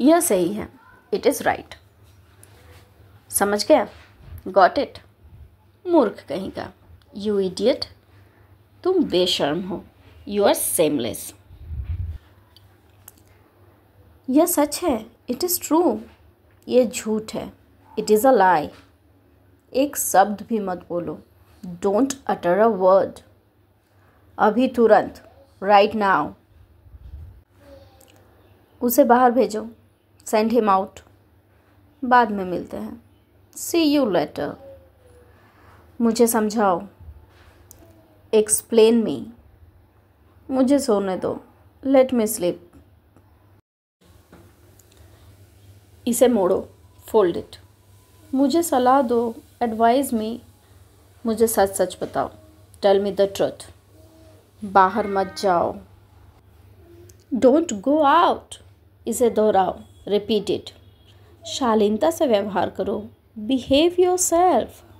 यह सही है इट इज़ राइट समझ गया गॉट इट मूर्ख कहीं का यू इडियट तुम बेशर्म हो यू आर सेमलेस यह सच है इट इज़ ट्रू ये झूठ है इट इज़ अ लाई एक शब्द भी मत बोलो डोंट अटर अ वर्ड अभी तुरंत राइट नाउ उसे बाहर भेजो सेंड हिम आउट बाद में मिलते हैं सी यू लेटर मुझे समझाओ एक्सप्लेन मी मुझे सोने दो लेट मी स्लीप इसे मोड़ो फोल्ड इट मुझे सलाह दो एडवाइज मी मुझे सच सच बताओ टेल मी द ट्रुथ बाहर मत जाओ डोंट गो आउट इसे दोहराओ रिपीट इट शालीनता से व्यवहार करो बिहेव योर सेल्फ